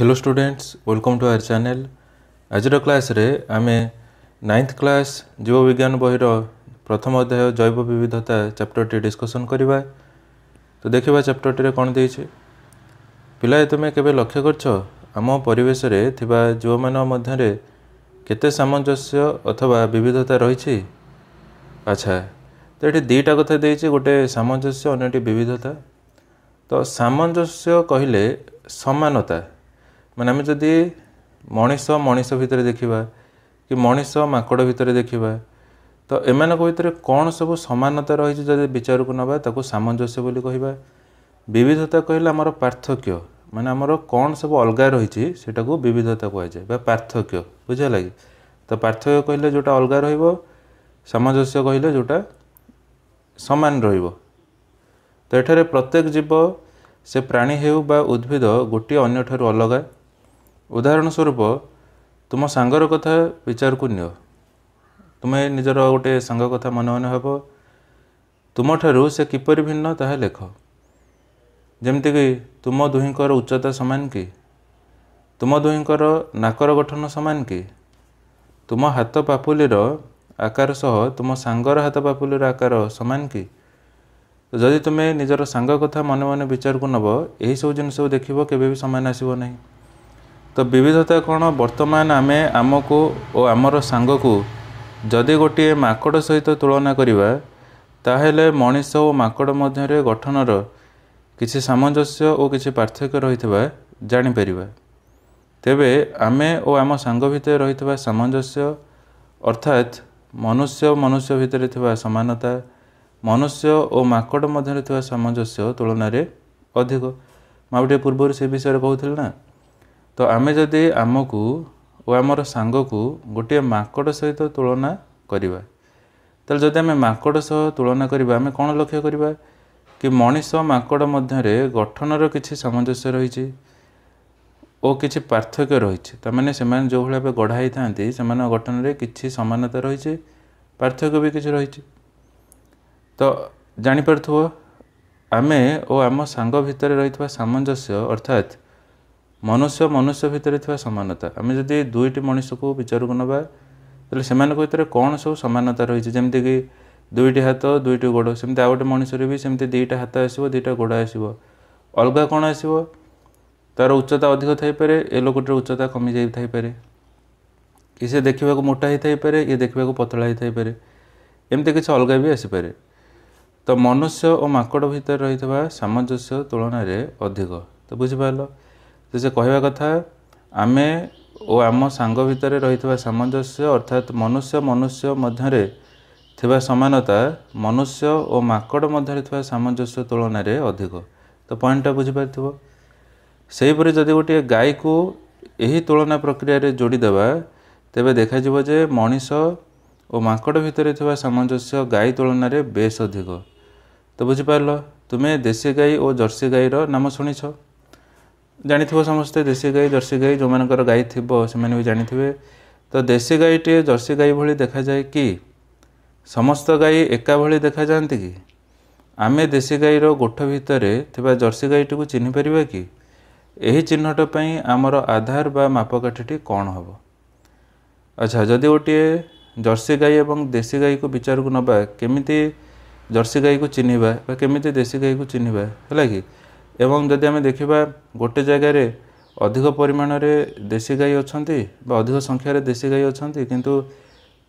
hello students welcome to our channel আজর ক্লাসে আমি নাইন্থ ক্লাস জীববিজ্ঞান বইর প্রথম অধ্যায় জৈব বিবিধতা চ্যাপ্টরটি ডিসকসন করা তো দেখা চ্যাপ্টরটিরে কণ দিয়েছে ପିଲାଏ ତୁମେ କେବେ ଲକ୍ଷ୍ୟ କରିଛ ଆମ ପରିବେଶରେ ଥିବା ଜୀବମାନଙ୍କ ମଧ୍ୟରେ କେତେ ସାମଞ୍ଜସ୍ୟ ଅଥବା ବିବିଧତା ରହିଛି ଆଚ୍ଛା ତ ଏଠି ଦୁଇଟା କଥା ଦେଇଛି ଗୋଟେ ସାମଞ୍ଜସ୍ୟ ଅନ୍ୟଟି ବିବିଧତା ତ ସାମଞ୍ଜସ୍ୟ କହିଲେ ସମାନତା ମାନେ ଆମେ ଯଦି ମଣିଷ ମଣିଷ ଭିତରେ ଦେଖିବା କି ମଣିଷ ମାଙ୍କଡ଼ ଭିତରେ ଦେଖିବା ତ ଏମାନଙ୍କ ଭିତରେ କ'ଣ ସବୁ ସମାନତା ରହିଛି ଯଦି ବିଚାରକୁ ନେବା ତାକୁ ସାମଞ୍ଜସ୍ୟ ବୋଲି କହିବା ବିବିଧତା କହିଲେ ଆମର ପାର୍ଥକ୍ୟ ମାନେ ଆମର କ'ଣ ସବୁ ଅଲଗା ରହିଛି ସେଇଟାକୁ ବିବିଧତା କୁହାଯାଏ ବା ପାର୍ଥକ୍ୟ ବୁଝିହେଲା କି ତ ପାର୍ଥକ୍ୟ କହିଲେ ଯେଉଁଟା ଅଲଗା ରହିବ ସାମଞ୍ଜସ୍ୟ କହିଲେ ଯେଉଁଟା ସମାନ ରହିବ ତ ଏଠାରେ ପ୍ରତ୍ୟେକ ଜୀବ ସେ ପ୍ରାଣୀ ହେଉ ବା ଉଦ୍ଭିଦ ଗୋଟିଏ ଅନ୍ୟଠାରୁ ଅଲଗା ଉଦାହରଣ ସ୍ୱରୂପ ତୁମ ସାଙ୍ଗର କଥା ବିଚାରକୁ ନିଅ ତୁମେ ନିଜର ଗୋଟିଏ ସାଙ୍ଗ କଥା ମନେ ମନେ ହେବ ତୁମଠାରୁ ସେ କିପରି ଭିନ୍ନ ତାହା ଲେଖ ଯେମିତିକି ତୁମ ଦୁହିଁଙ୍କର ଉଚ୍ଚତା ସମାନ କି ତୁମ ଦୁହିଁଙ୍କର ନାକର ଗଠନ ସମାନ କି ତୁମ ହାତ ପାପୁଲିର ଆକାର ସହ ତୁମ ସାଙ୍ଗର ହାତ ପାପୁଲିର ଆକାର ସମାନ କି ଯଦି ତୁମେ ନିଜର ସାଙ୍ଗ କଥା ମନେ ମନେ ବିଚାରକୁ ନେବ ଏହିସବୁ ଜିନିଷକୁ ଦେଖିବ କେବେ ବି ସମାନ ଆସିବ ନାହିଁ ତ ବିବିଧତା କ'ଣ ବର୍ତ୍ତମାନ ଆମେ ଆମକୁ ଓ ଆମର ସାଙ୍ଗକୁ ଯଦି ଗୋଟିଏ ମାଙ୍କଡ଼ ସହିତ ତୁଳନା କରିବା ତାହେଲେ ମଣିଷ ଓ ମାଙ୍କଡ଼ ମଧ୍ୟରେ ଗଠନର କିଛି ସାମଞ୍ଜସ୍ୟ ଓ କିଛି ପାର୍ଥକ୍ୟ ରହିଥିବା ଜାଣିପାରିବା ତେବେ ଆମେ ଓ ଆମ ସାଙ୍ଗ ଭିତରେ ରହିଥିବା ସାମଞ୍ଜସ୍ୟ ଅର୍ଥାତ୍ ମନୁଷ୍ୟ ମନୁଷ୍ୟ ଭିତରେ ଥିବା ସମାନତା ମନୁଷ୍ୟ ଓ ମାଙ୍କଡ଼ ମଧ୍ୟରେ ଥିବା ସାମଞ୍ଜସ୍ୟ ତୁଳନାରେ ଅଧିକ ମୁଁ ଆଉ ଟିକେ ପୂର୍ବରୁ ସେ ବିଷୟରେ କହୁଥିଲି ନା ତ ଆମେ ଯଦି ଆମକୁ ଓ ଆମର ସାଙ୍ଗକୁ ଗୋଟିଏ ମାଙ୍କଡ଼ ସହିତ ତୁଳନା କରିବା ତାହେଲେ ଯଦି ଆମେ ମାଙ୍କଡ଼ ସହ ତୁଳନା କରିବା ଆମେ କ'ଣ ଲକ୍ଷ୍ୟ କରିବା କି ମଣିଷ ମାଙ୍କଡ଼ ମଧ୍ୟରେ ଗଠନର କିଛି ସାମଞ୍ଜସ୍ୟ ରହିଛି ଓ କିଛି ପାର୍ଥକ୍ୟ ରହିଛି ତାମାନେ ସେମାନେ ଯେଉଁଭଳି ଭାବେ ଗଢ଼ା ହେଇଥାନ୍ତି ସେମାନଙ୍କ ଗଠନରେ କିଛି ସମାନତା ରହିଛି ପାର୍ଥକ୍ୟ ବି କିଛି ରହିଛି ତ ଜାଣିପାରୁଥିବ ଆମେ ଓ ଆମ ସାଙ୍ଗ ଭିତରେ ରହିଥିବା ସାମଞ୍ଜସ୍ୟ ଅର୍ଥାତ୍ ମନୁଷ୍ୟ ମନୁଷ୍ୟ ଭିତରେ ଥିବା ସମାନତା ଆମେ ଯଦି ଦୁଇଟି ମଣିଷକୁ ବିଚାରକୁ ନେବା ତାହେଲେ ସେମାନଙ୍କ ଭିତରେ କ'ଣ ସବୁ ସମାନତା ରହିଛି ଯେମିତିକି ଦୁଇଟି ହାତ ଦୁଇଟି ଗୋଡ଼ ସେମିତି ଆଉ ଗୋଟେ ମଣିଷରେ ବି ସେମିତି ଦୁଇଟା ହାତ ଆସିବ ଦୁଇଟା ଗୋଡ଼ ଆସିବ ଅଲଗା କ'ଣ ଆସିବ ତା'ର ଉଚ୍ଚତା ଅଧିକ ଥାଇପାରେ ଏ ଲୋକଟିର ଉଚ୍ଚତା କମିଯାଇ ଥାଇପାରେ କି ସେ ଦେଖିବାକୁ ମୋଟା ହେଇଥାଇପାରେ ଇଏ ଦେଖିବାକୁ ପତଳା ହୋଇଥାଇପାରେ ଏମିତି କିଛି ଅଲଗା ବି ଆସିପାରେ ତ ମନୁଷ୍ୟ ଓ ମାଙ୍କଡ଼ ଭିତରେ ରହିଥିବା ସାମଞ୍ଜସ୍ୟ ତୁଳନାରେ ଅଧିକ ତ ବୁଝିପାରିଲ ସେ କହିବା କଥା ଆମେ ଓ ଆମ ସାଙ୍ଗ ଭିତରେ ରହିଥିବା ସାମଞ୍ଜସ୍ୟ ଅର୍ଥାତ୍ ମନୁଷ୍ୟ ମନୁଷ୍ୟ ମଧ୍ୟରେ ଥିବା ସମାନତା ମନୁଷ୍ୟ ଓ ମାଙ୍କଡ଼ ମଧ୍ୟରେ ଥିବା ସାମଞ୍ଜସ୍ୟ ତୁଳନାରେ ଅଧିକ ତ ପଏଣ୍ଟଟା ବୁଝିପାରିଥିବ ସେହିପରି ଯଦି ଗୋଟିଏ ଗାଈକୁ ଏହି ତୁଳନା ପ୍ରକ୍ରିୟାରେ ଯୋଡ଼ିଦେବା ତେବେ ଦେଖାଯିବ ଯେ ମଣିଷ ଓ ମାଙ୍କଡ଼ ଭିତରେ ଥିବା ସାମଞ୍ଜସ୍ୟ ଗାଈ ତୁଳନାରେ ବେଶ୍ ଅଧିକ ତ ବୁଝିପାରିଲ ତୁମେ ଦେଶୀ ଗାଈ ଓ ଜର୍ସି ଗାଈର ନାମ ଶୁଣିଛ ଜାଣିଥିବ ସମସ୍ତେ ଦେଶୀ ଗାଈ ଜର୍ସି ଗାଈ ଯେଉଁମାନଙ୍କର ଗାଈ ଥିବ ସେମାନେ ବି ଜାଣିଥିବେ ତ ଦେଶୀ ଗାଈଟିଏ ଜର୍ସି ଗାଈ ଭଳି ଦେଖାଯାଏ କି ସମସ୍ତ ଗାଈ ଏକା ଭଳି ଦେଖାଯାଆନ୍ତି କି ଆମେ ଦେଶୀ ଗାଈର ଗୋଠ ଭିତରେ ଥିବା ଜର୍ସି ଗାଈଟିକୁ ଚିହ୍ନିପାରିବା କି ଏହି ଚିହ୍ନଟ ପାଇଁ ଆମର ଆଧାର ବା ମାପକାଠିଟି କ'ଣ ହେବ ଆଚ୍ଛା ଯଦି ଗୋଟିଏ ଜର୍ସି ଗାଈ ଏବଂ ଦେଶୀ ଗାଈକୁ ବିଚାରକୁ ନେବା କେମିତି ଜର୍ସି ଗାଈକୁ ଚିହ୍ନିବା ବା କେମିତି ଦେଶୀ ଗାଈକୁ ଚିହ୍ନିବା ହେଲା କି ଏବଂ ଯଦି ଆମେ ଦେଖିବା ଗୋଟେ ଜାଗାରେ ଅଧିକ ପରିମାଣରେ ଦେଶୀ ଗାଈ ଅଛନ୍ତି ବା ଅଧିକ ସଂଖ୍ୟାରେ ଦେଶୀ ଗାଈ ଅଛନ୍ତି କିନ୍ତୁ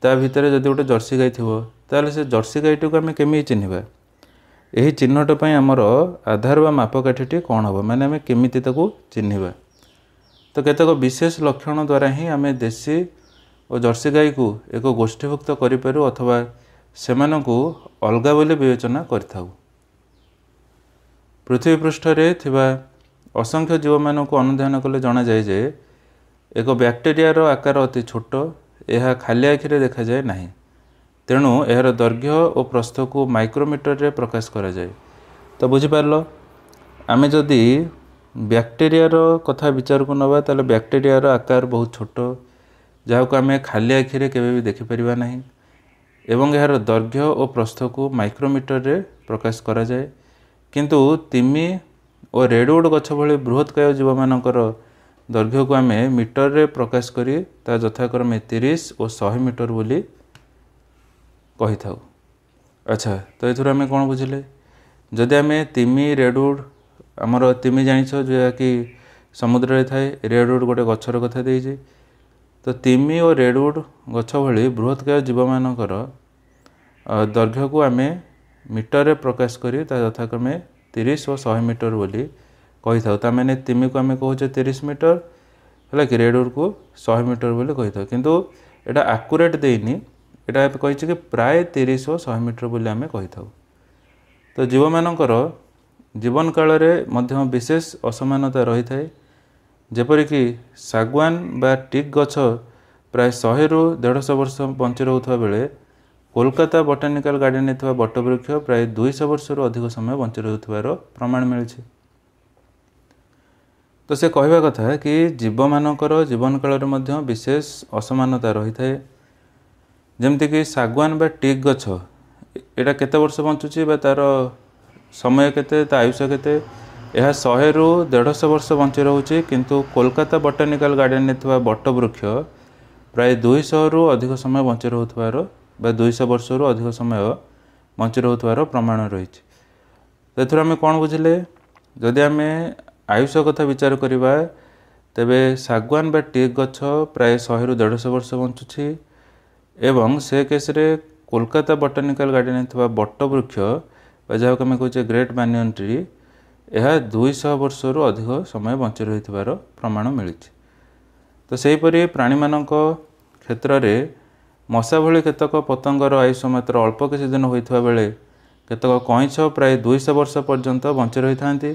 ତା ଭିତରେ ଯଦି ଗୋଟେ ଜର୍ସି ଗାଈ ଥିବ ତାହେଲେ ସେ ଜର୍ସି ଗାଈଟିକୁ ଆମେ କେମିତି ଚିହ୍ନିବା ଏହି ଚିହ୍ନଟ ପାଇଁ ଆମର ଆଧାର ବା ମାପକାଠିଟି କ'ଣ ହେବ ମାନେ ଆମେ କେମିତି ତାକୁ ଚିହ୍ନିବା ତ କେତେକ ବିଶେଷ ଲକ୍ଷଣ ଦ୍ୱାରା ହିଁ ଆମେ ଦେଶୀ ଓ ଜର୍ସି ଗାଈକୁ ଏକ ଗୋଷ୍ଠୀଭୁକ୍ତ କରିପାରୁ ଅଥବା ସେମାନଙ୍କୁ ଅଲଗା ବୋଲି ବିବେଚନା କରିଥାଉ ପୃଥିବୀ ପୃଷ୍ଠରେ ଥିବା ଅସଂଖ୍ୟ ଜୀବମାନଙ୍କୁ ଅନୁଧ୍ୟାନ କଲେ ଜଣାଯାଏ ଯେ ଏକ ବ୍ୟାକ୍ଟେରିଆର ଆକାର ଅତି ଛୋଟ ଏହା ଖାଲି ଆଖିରେ ଦେଖାଯାଏ ନାହିଁ ତେଣୁ ଏହାର ଦୈର୍ଘ୍ୟ ଓ ପ୍ରସ୍ଥକୁ ମାଇକ୍ରୋମିଟରରେ ପ୍ରକାଶ କରାଯାଏ ତ ବୁଝିପାରିଲ ଆମେ ଯଦି ବ୍ୟାକ୍ଟେରିଆର କଥା ବିଚାରକୁ ନେବା ତାହେଲେ ବ୍ୟାକ୍ଟେରିଆର ଆକାର ବହୁତ ଛୋଟ ଯାହାକୁ ଆମେ ଖାଲି ଆଖିରେ କେବେ ବି ଦେଖିପାରିବା ନାହିଁ ଏବଂ ଏହାର ଦୈର୍ଘ୍ୟ ଓ ପ୍ରସ୍ଥକୁ ମାଇକ୍ରୋମିଟରରେ ପ୍ରକାଶ କରାଯାଏ କିନ୍ତୁ ତିମି ଓ ରେଡ଼ୁଡ୍ ଗଛ ଭଳି ବୃହତ୍କାୟ ଜୀବମାନଙ୍କର ଦୈର୍ଘ୍ୟକୁ ଆମେ ମିଟରରେ ପ୍ରକାଶ କରି ତା ଯଥାକ୍ରମେ ତିରିଶ ଓ ଶହେ ମିଟର ବୋଲି କହିଥାଉ ଆଚ୍ଛା ତ ଏଥିରୁ ଆମେ କ'ଣ ବୁଝିଲେ ଯଦି ଆମେ ତିମି ରେଡ଼ୁଡ୍ ଆମର ତିମି ଜାଣିଛ ଯାହାକି ସମୁଦ୍ରରେ ଥାଏ ରେଡ଼ୁଡ୍ ଗୋଟେ ଗଛର କଥା ଦେଇଛି ତ ତିମି ଓ ରେଡ଼ୁଡ୍ ଗଛ ଭଳି ବୃହତ୍କାୟ ଜୀବମାନଙ୍କର ଦୈର୍ଘ୍ୟକୁ ଆମେ ମିଟରରେ ପ୍ରକାଶ କରି ତା ଯଥାକ୍ରମେ ତିରିଶ ଓ ଶହେ ମିଟର ବୋଲି କହିଥାଉ ତା'ମାନେ ତିମିକୁ ଆମେ କହୁଛେ ତିରିଶ ମିଟର ହେଲା କି ରେଡ଼ୁରକୁ ଶହେ ମିଟର ବୋଲି କହିଥାଉ କିନ୍ତୁ ଏଇଟା ଆକୁରେଟ୍ ଦେଇନି ଏଇଟା ଏବେ କହିଛି କି ପ୍ରାୟ ତିରିଶ ଓ ଶହେ ମିଟର ବୋଲି ଆମେ କହିଥାଉ ତ ଜୀବମାନଙ୍କର ଜୀବନକାଳରେ ମଧ୍ୟ ବିଶେଷ ଅସମାନତା ରହିଥାଏ ଯେପରିକି ଶାଗୁଆନ ବା ଟିକ୍ ଗଛ ପ୍ରାୟ ଶହେରୁ ଦେଢ଼ଶହ ବର୍ଷ ବଞ୍ଚି ରହୁଥିବା ବେଳେ କୋଲକାତା ବଟାନିକାଲ ଗାର୍ଡ଼େନରେ ଥିବା ବଟବୃକ୍ଷ ପ୍ରାୟ ଦୁଇଶହ ବର୍ଷରୁ ଅଧିକ ସମୟ ବଞ୍ଚି ରହୁଥିବାର ପ୍ରମାଣ ମିଳିଛି ତ ସେ କହିବା କଥା କି ଜୀବମାନଙ୍କର ଜୀବନକାଳରେ ମଧ୍ୟ ବିଶେଷ ଅସମାନତା ରହିଥାଏ ଯେମିତିକି ଶାଗୁଆନ ବା ଟିକ୍ ଗଛ ଏଇଟା କେତେ ବର୍ଷ ବଞ୍ଚୁଛି ବା ତା'ର ସମୟ କେତେ ତା ଆୟୁଷ କେତେ ଏହା ଶହେରୁ ଦେଢ଼ଶହ ବର୍ଷ ବଞ୍ଚି ରହୁଛି କିନ୍ତୁ କୋଲକାତା ବଟାନିକାଲ ଗାର୍ଡ଼େନରେ ଥିବା ବଟବୃକ୍ଷ ପ୍ରାୟ ଦୁଇଶହରୁ ଅଧିକ ସମୟ ବଞ୍ଚି ରହୁଥିବାର ବା ଦୁଇଶହ ବର୍ଷରୁ ଅଧିକ ସମୟ ବଞ୍ଚି ରହୁଥିବାର ପ୍ରମାଣ ରହିଛି ସେଥିରୁ ଆମେ କ'ଣ ବୁଝିଲେ ଯଦି ଆମେ ଆୟୁଷ କଥା ବିଚାର କରିବା ତେବେ ଶାଗୁଆନ ବା ଟିକ୍ ଗଛ ପ୍ରାୟ ଶହେରୁ ଦେଢ଼ଶହ ବର୍ଷ ବଞ୍ଚୁଛି ଏବଂ ସେ କେସ୍ରେ କୋଲକାତା ବଟାନିକାଲ ଗାର୍ଡ଼େନ୍ରେ ଥିବା ବଟବୃକ୍ଷ ବା ଯାହାକୁ ଆମେ କହୁଛେ ଗ୍ରେଟ୍ ମାନିଅନ୍ ଟ୍ରି ଏହା ଦୁଇଶହ ବର୍ଷରୁ ଅଧିକ ସମୟ ବଞ୍ଚି ରହିଥିବାର ପ୍ରମାଣ ମିଳିଛି ତ ସେହିପରି ପ୍ରାଣୀମାନଙ୍କ କ୍ଷେତ୍ରରେ ମଶା ଭଳି କେତେକ ପତଙ୍ଗର ଆୟୁଷ ମାତ୍ର ଅଳ୍ପ କିଛି ଦିନ ହୋଇଥିବା ବେଳେ କେତେକ କଇଁଛ ପ୍ରାୟ ଦୁଇଶହ ବର୍ଷ ପର୍ଯ୍ୟନ୍ତ ବଞ୍ଚି ରହିଥାନ୍ତି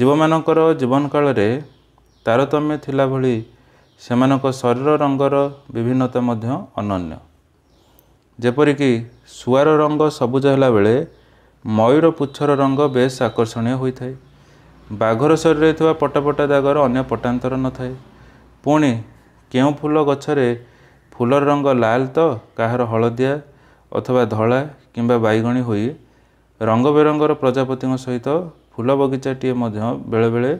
ଜୀବମାନଙ୍କର ଜୀବନକାଳରେ ତାରତମ୍ୟ ଥିଲା ଭଳି ସେମାନଙ୍କ ଶରୀର ରଙ୍ଗର ବିଭିନ୍ନତା ମଧ୍ୟ ଅନନ୍ୟ ଯେପରିକି ଶୁଆର ରଙ୍ଗ ସବୁଜ ହେଲାବେଳେ ମୟୂର ପୁଚ୍ଛର ରଙ୍ଗ ବେଶ୍ ଆକର୍ଷଣୀୟ ହୋଇଥାଏ ବାଘର ଶରୀରରେ ଥିବା ପଟାପଟା ଦାଗର ଅନ୍ୟ ପଟାନ୍ତର ନଥାଏ ପୁଣି କେଉଁ ଫୁଲ ଗଛରେ ଫୁଲର ରଙ୍ଗ ଲାଲ ତ କାହାର ହଳଦିଆ ଅଥବା ଧଳା କିମ୍ବା ବାଇଗଣୀ ହୋଇ ରଙ୍ଗ ବେରଙ୍ଗର ପ୍ରଜାପତିଙ୍କ ସହିତ ଫୁଲ ବଗିଚାଟିଏ ମଧ୍ୟ ବେଳେବେଳେ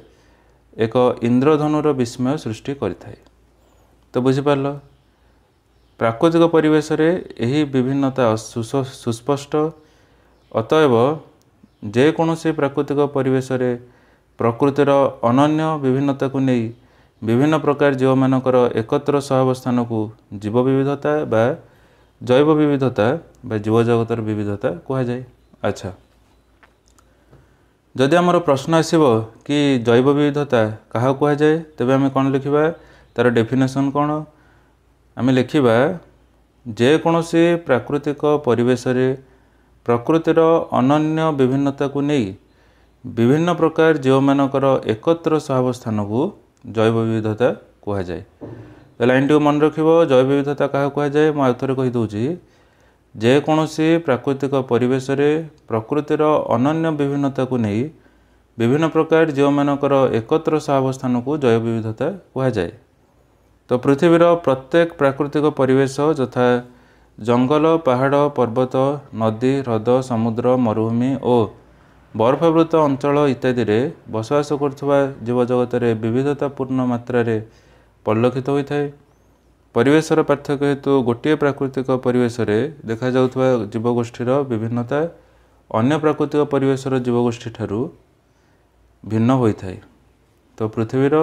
ଏକ ଇନ୍ଦ୍ରଧନୁର ବିସ୍ମୟ ସୃଷ୍ଟି କରିଥାଏ ତ ବୁଝିପାରିଲ ପ୍ରାକୃତିକ ପରିବେଶରେ ଏହି ବିଭିନ୍ନତା ସୁସ୍ପଷ୍ଟ ଅତଏବ ଯେକୌଣସି ପ୍ରାକୃତିକ ପରିବେଶରେ ପ୍ରକୃତିର ଅନନ୍ୟ ବିଭିନ୍ନତାକୁ ନେଇ ବିଭିନ୍ନ ପ୍ରକାର ଜୀବମାନଙ୍କର ଏକତ୍ର ସହାବସ୍ଥାନକୁ ଜୀବ ବିବିଧତା ବା ଜୈବ ବିବିଧତା ବା ଜୀବଜଗତର ବିବିଧତା କୁହାଯାଏ ଆଚ୍ଛା ଯଦି ଆମର ପ୍ରଶ୍ନ ଆସିବ କି ଜୈବ ବିବିଧତା କାହାକୁ କୁହାଯାଏ ତେବେ ଆମେ କ'ଣ ଲେଖିବା ତା'ର ଡେଫିନେସନ୍ କ'ଣ ଆମେ ଲେଖିବା ଯେକୌଣସି ପ୍ରାକୃତିକ ପରିବେଶରେ ପ୍ରକୃତିର ଅନନ୍ୟ ବିଭିନ୍ନତାକୁ ନେଇ ବିଭିନ୍ନ ପ୍ରକାର ଜୀବମାନଙ୍କର ଏକତ୍ର ସହାବସ୍ଥାନକୁ ଜୈବ ବିବିଧତା କୁହାଯାଏ ଏ ଲାଇନ୍ଟିକୁ ମନେ ରଖିବ ଜୈବ ବିବିଧତା କାହାକୁ କୁହାଯାଏ ମୁଁ ଆଉ ଥରେ କହିଦେଉଛି ଯେକୌଣସି ପ୍ରାକୃତିକ ପରିବେଶରେ ପ୍ରକୃତିର ଅନନ୍ୟ ବିଭିନ୍ନତାକୁ ନେଇ ବିଭିନ୍ନ ପ୍ରକାର ଯେଉଁମାନଙ୍କର ଏକତ୍ର ସହାବସ୍ଥାନକୁ ଜୈବ ବିବିଧତା କୁହାଯାଏ ତ ପୃଥିବୀର ପ୍ରତ୍ୟେକ ପ୍ରାକୃତିକ ପରିବେଶ ଯଥା ଜଙ୍ଗଲ ପାହାଡ଼ ପର୍ବତ ନଦୀ ହ୍ରଦ ସମୁଦ୍ର ମରୁଭୂମି ଓ ବରଫାବୃତ ଅଞ୍ଚଳ ଇତ୍ୟାଦିରେ ବସବାସ କରୁଥିବା ଜୀବଜଗତରେ ବିବିଧତାପୂର୍ଣ୍ଣ ମାତ୍ରାରେ ପରିଲକ୍ଷିତ ହୋଇଥାଏ ପରିବେଶର ପାର୍ଥକ୍ୟ ହେତୁ ଗୋଟିଏ ପ୍ରାକୃତିକ ପରିବେଶରେ ଦେଖାଯାଉଥିବା ଜୀବଗୋଷ୍ଠୀର ବିଭିନ୍ନତା ଅନ୍ୟ ପ୍ରାକୃତିକ ପରିବେଶର ଜୀବଗୋଷ୍ଠୀଠାରୁ ଭିନ୍ନ ହୋଇଥାଏ ତ ପୃଥିବୀର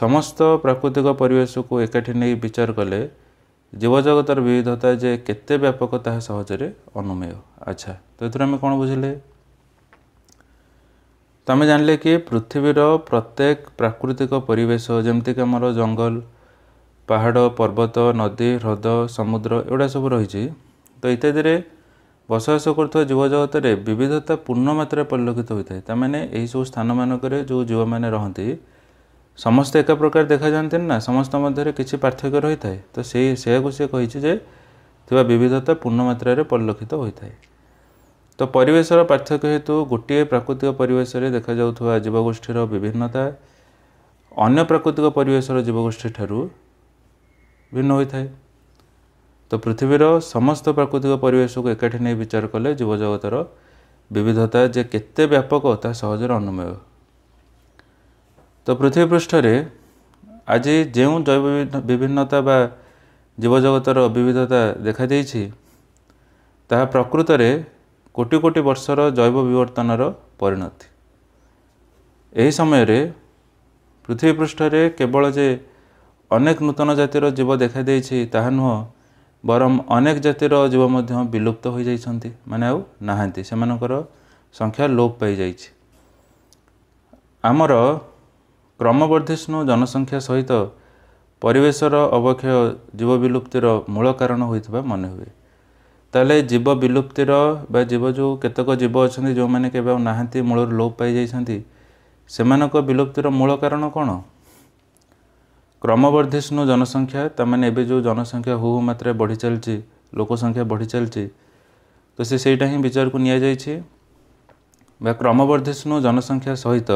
ସମସ୍ତ ପ୍ରାକୃତିକ ପରିବେଶକୁ ଏକାଠି ନେଇ ବିଚାର କଲେ ଜୀବଜଗତର ବିବିଧତା ଯେ କେତେ ବ୍ୟାପକ ତାହା ସହଜରେ ଅନୁମେୟ ଆଚ୍ଛା ତ ଏଥିରୁ ଆମେ କ'ଣ ବୁଝିଲେ তুমি জাঁলে কি পৃথিবীর প্রত্যেক প্রাকৃতিক পরিবেশ যেমিতিকি আমার জঙ্গল পাহাড় পର୍ବত নদী হ্রদ সমুদ্র এগুলা সব রয়েছে তো ইত্যাদিরে বসবাস করুথা জীবজগতরে বিবিধতা পূর্ণ মাত্রায় পরিলক্ষিত হয়ে থাকে তার মানে এইসব স্থানমানকরে যে জীব মানে রহতি ସମସ୍ତେ ଏକା ପ୍ରକାର ଦେଖାଯାଆନ୍ତିନି ନା ସମସ୍ତ ମଧ୍ୟରେ କିଛି ପାର୍ଥକ୍ୟ ରହିଥାଏ ତ ସେଇ ସେୟାକୁ ସେ କହିଛି ଯେ ଥିବା ବିବିଧତା ପୂର୍ଣ୍ଣ ମାତ୍ରାରେ ପରିଲକ୍ଷିତ ହୋଇଥାଏ ତ ପରିବେଶର ପାର୍ଥକ୍ୟ ହେତୁ ଗୋଟିଏ ପ୍ରାକୃତିକ ପରିବେଶରେ ଦେଖାଯାଉଥିବା ଜୀବଗୋଷ୍ଠୀର ବିଭିନ୍ନତା ଅନ୍ୟ ପ୍ରାକୃତିକ ପରିବେଶର ଜୀବଗୋଷ୍ଠୀଠାରୁ ଭିନ୍ନ ହୋଇଥାଏ ତ ପୃଥିବୀର ସମସ୍ତ ପ୍ରାକୃତିକ ପରିବେଶକୁ ଏକାଠି ନେଇ ବିଚାର କଲେ ଜୀବଜଗତର ବିବିଧତା ଯେ କେତେ ବ୍ୟାପକ ତାହା ସହଜରେ ଅନୁମେୟ ତ ପୃଥିବୀ ପୃଷ୍ଠରେ ଆଜି ଯେଉଁ ଜୈବ ବିଭିନ୍ନତା ବା ଜୀବଜଗତର ବିବିଧତା ଦେଖାଦେଇଛି ତାହା ପ୍ରକୃତରେ କୋଟି କୋଟି ବର୍ଷର ଜୈବ ବିବର୍ତ୍ତନର ପରିଣତି ଏହି ସମୟରେ ପୃଥିବୀ ପୃଷ୍ଠରେ କେବଳ ଯେ ଅନେକ ନୂତନ ଜାତିର ଜୀବ ଦେଖାଦେଇଛି ତାହା ନୁହଁ ବରଂ ଅନେକ ଜାତିର ଜୀବ ମଧ୍ୟ ବିଲୁପ୍ତ ହୋଇଯାଇଛନ୍ତି ମାନେ ଆଉ ନାହାନ୍ତି ସେମାନଙ୍କର ସଂଖ୍ୟା ଲୋପ ପାଇଯାଇଛି ଆମର କ୍ରମବର୍ଦ୍ଧିଷ୍ଣୁ ଜନସଂଖ୍ୟା ସହିତ ପରିବେଶର ଅବକ୍ଷୟ ଜୀବ ବିଲୁପ୍ତିର ମୂଳ କାରଣ ହୋଇଥିବା ମନେହୁଏ ତାହେଲେ ଜୀବ ବିଲୁପ୍ତିର ବା ଜୀବ ଯେଉଁ କେତେକ ଜୀବ ଅଛନ୍ତି ଯେଉଁମାନେ କେବେ ଆଉ ନାହାନ୍ତି ମୂଳରୁ ଲୋପ ପାଇଯାଇଛନ୍ତି ସେମାନଙ୍କ ବିଲୁପ୍ତିର ମୂଳ କାରଣ କ'ଣ କ୍ରମବର୍ଦ୍ଧିଷ୍ଣୁ ଜନସଂଖ୍ୟା ତା'ମାନେ ଏବେ ଯେଉଁ ଜନସଂଖ୍ୟା ହୁ ହୁ ମାତ୍ରାରେ ବଢ଼ି ଚାଲିଛି ଲୋକ ସଂଖ୍ୟା ବଢ଼ି ଚାଲିଛି ତ ସେ ସେଇଟା ହିଁ ବିଚାରକୁ ନିଆଯାଇଛି ବା କ୍ରମବର୍ଦ୍ଧିଷ୍ଣୁ ଜନସଂଖ୍ୟା ସହିତ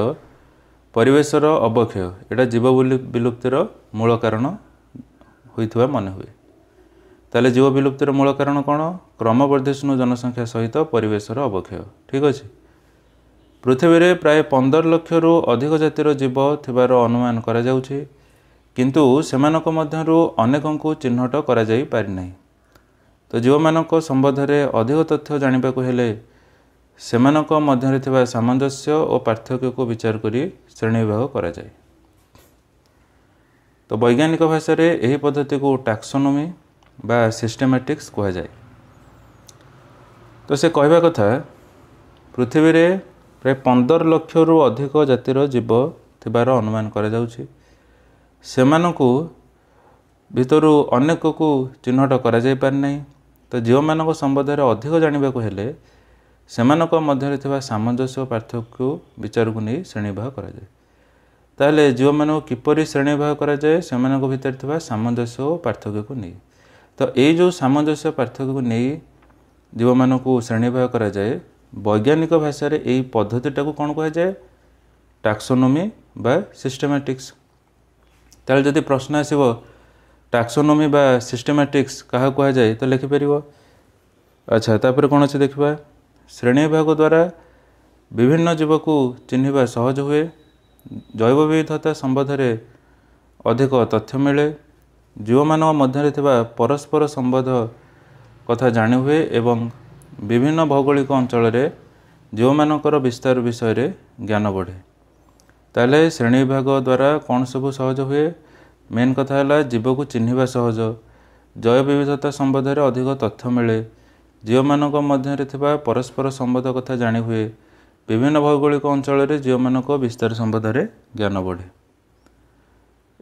ପରିବେଶର ଅବକ୍ଷୟ ଏଇଟା ଜୀବ ବିଲୁପ୍ତିର ମୂଳ କାରଣ ହୋଇଥିବା ମନେହୁଏ ତାହେଲେ ଜୀବ ବିଲୁପ୍ତିର ମୂଳ କାରଣ କ'ଣ କ୍ରମବର୍ଦ୍ଧିଷ୍ଣୁ ଜନସଂଖ୍ୟା ସହିତ ପରିବେଶର ଅବକ୍ଷୟ ଠିକ୍ ଅଛି ପୃଥିବୀରେ ପ୍ରାୟ ପନ୍ଦର ଲକ୍ଷରୁ ଅଧିକ ଜାତିର ଜୀବ ଥିବାର ଅନୁମାନ କରାଯାଉଛି କିନ୍ତୁ ସେମାନଙ୍କ ମଧ୍ୟରୁ ଅନେକଙ୍କୁ ଚିହ୍ନଟ କରାଯାଇପାରିନାହିଁ ତ ଜୀବମାନଙ୍କ ସମ୍ବନ୍ଧରେ ଅଧିକ ତଥ୍ୟ ଜାଣିବାକୁ ହେଲେ ସେମାନଙ୍କ ମଧ୍ୟରେ ଥିବା ସାମଞ୍ଜସ୍ୟ ଓ ପାର୍ଥକ୍ୟକୁ ବିଚାର କରି ଶ୍ରେଣୀ ବିଭାଗ କରାଯାଏ ତ ବୈଜ୍ଞାନିକ ଭାଷାରେ ଏହି ପଦ୍ଧତିକୁ ଟାକ୍ସୋନୋମି ବା ସିଷ୍ଟେମାଟିକ୍ସ କୁହାଯାଏ ତ ସେ କହିବା କଥା ପୃଥିବୀରେ ପ୍ରାୟ ପନ୍ଦର ଲକ୍ଷରୁ ଅଧିକ ଜାତିର ଜୀବ ଥିବାର ଅନୁମାନ କରାଯାଉଛି ସେମାନଙ୍କୁ ଭିତରୁ ଅନେକକୁ ଚିହ୍ନଟ କରାଯାଇପାରିନାହିଁ ତ ଯେଉଁମାନଙ୍କ ସମ୍ବନ୍ଧରେ ଅଧିକ ଜାଣିବାକୁ ହେଲେ ସେମାନଙ୍କ ମଧ୍ୟରେ ଥିବା ସାମଞ୍ଜସ୍ୟ ପାର୍ଥକ୍ୟକୁ ବିଚାରକୁ ନେଇ ଶ୍ରେଣୀବିଭାଗ କରାଯାଏ ତାହେଲେ ଯେଉଁମାନଙ୍କୁ କିପରି ଶ୍ରେଣୀବିଭାଗ କରାଯାଏ ସେମାନଙ୍କ ଭିତରେ ଥିବା ସାମଞ୍ଜସ୍ୟ ଓ ପାର୍ଥକ୍ୟକୁ ନେଇ ତ ଏଇ ଯେଉଁ ସାମଞ୍ଜସ୍ୟ ପାର୍ଥକ୍ୟକୁ ନେଇ ଜୀବମାନଙ୍କୁ ଶ୍ରେଣୀଭାଗ କରାଯାଏ ବୈଜ୍ଞାନିକ ଭାଷାରେ ଏହି ପଦ୍ଧତିଟାକୁ କ'ଣ କୁହାଯାଏ ଟାକ୍ସୋନୋମି ବା ସିଷ୍ଟେମାଟିକ୍ସ ତାହେଲେ ଯଦି ପ୍ରଶ୍ନ ଆସିବ ଟାକ୍ସୋନୋମି ବା ସିଷ୍ଟେମାଟିକ୍ସ କାହା କୁହାଯାଏ ତ ଲେଖିପାରିବ ଆଚ୍ଛା ତାପରେ କ'ଣ ଅଛି ଦେଖିବା ଶ୍ରେଣୀଭାଗ ଦ୍ୱାରା ବିଭିନ୍ନ ଜୀବକୁ ଚିହ୍ନିବା ସହଜ ହୁଏ ଜୈବ ବିବିଧତା ସମ୍ବନ୍ଧରେ ଅଧିକ ତଥ୍ୟ ମିଳେ ଯେଉଁମାନଙ୍କ ମଧ୍ୟରେ ଥିବା ପରସ୍ପର ସମ୍ବନ୍ଧ କଥା ଜାଣିହୁଏ ଏବଂ ବିଭିନ୍ନ ଭୌଗୋଳିକ ଅଞ୍ଚଳରେ ଯେଉଁମାନଙ୍କର ବିସ୍ତାର ବିଷୟରେ ଜ୍ଞାନ ବଢ଼େ ତାହେଲେ ଶ୍ରେଣୀ ବିଭାଗ ଦ୍ୱାରା କ'ଣ ସବୁ ସହଜ ହୁଏ ମେନ୍ କଥା ହେଲା ଜୀବକୁ ଚିହ୍ନିବା ସହଜ ଜୟ ବିବିଧତା ସମ୍ବନ୍ଧରେ ଅଧିକ ତଥ୍ୟ ମିଳେ ଝିଅମାନଙ୍କ ମଧ୍ୟରେ ଥିବା ପରସ୍ପର ସମ୍ବନ୍ଧ କଥା ଜାଣିହୁଏ ବିଭିନ୍ନ ଭୌଗୋଳିକ ଅଞ୍ଚଳରେ ଝିଅମାନଙ୍କ ବିସ୍ତାର ସମ୍ବନ୍ଧରେ ଜ୍ଞାନ ବଢ଼େ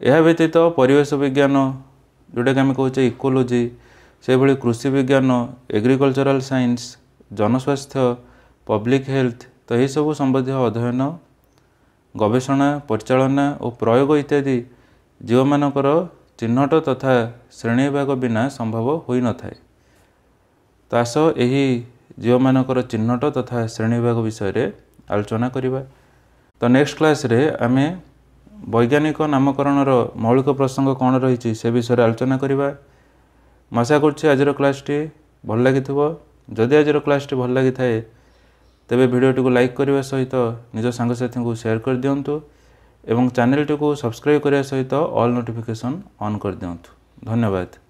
ଏହା ବ୍ୟତୀତ ପରିବେଶ ବିଜ୍ଞାନ ଯେଉଁଟାକି ଆମେ କହୁଛେ ଇକୋଲୋଜି ସେଭଳି କୃଷି ବିଜ୍ଞାନ ଏଗ୍ରିକଲଚରାଲ ସାଇନ୍ସ ଜନସ୍ୱାସ୍ଥ୍ୟ ପବ୍ଲିକ୍ ହେଲ୍ଥ ତ ଏହିସବୁ ସମ୍ବନ୍ଧୀୟ ଅଧ୍ୟୟନ ଗବେଷଣା ପରିଚାଳନା ଓ ପ୍ରୟୋଗ ଇତ୍ୟାଦି ଜୀବମାନଙ୍କର ଚିହ୍ନଟ ତଥା ଶ୍ରେଣୀବାଗ ବିନା ସମ୍ଭବ ହୋଇନଥାଏ ତା ସହ ଏହି ଜୀବମାନଙ୍କର ଚିହ୍ନଟ ତଥା ଶ୍ରେଣୀବାଗ ବିଷୟରେ ଆଲୋଚନା କରିବା ତ ନେକ୍ସଟ କ୍ଲାସ୍ରେ ଆମେ ବୈଜ୍ଞାନିକ ନାମକରଣର ମୌଳିକ ପ୍ରସଙ୍ଗ କ'ଣ ରହିଛି ସେ ବିଷୟରେ ଆଲୋଚନା କରିବା ମୁଁ ଆଶା କରୁଛି ଆଜିର କ୍ଲାସ୍ଟି ଭଲ ଲାଗିଥିବ ଯଦି ଆଜିର କ୍ଲାସ୍ଟି ଭଲ ଲାଗିଥାଏ ତେବେ ଭିଡ଼ିଓଟିକୁ ଲାଇକ୍ କରିବା ସହିତ ନିଜ ସାଙ୍ଗସାଥୀଙ୍କୁ ସେୟାର କରିଦିଅନ୍ତୁ ଏବଂ ଚ୍ୟାନେଲଟିକୁ ସବସ୍କ୍ରାଇବ୍ କରିବା ସହିତ ଅଲ୍ ନୋଟିଫିକେସନ୍ ଅନ୍ କରିଦିଅନ୍ତୁ ଧନ୍ୟବାଦ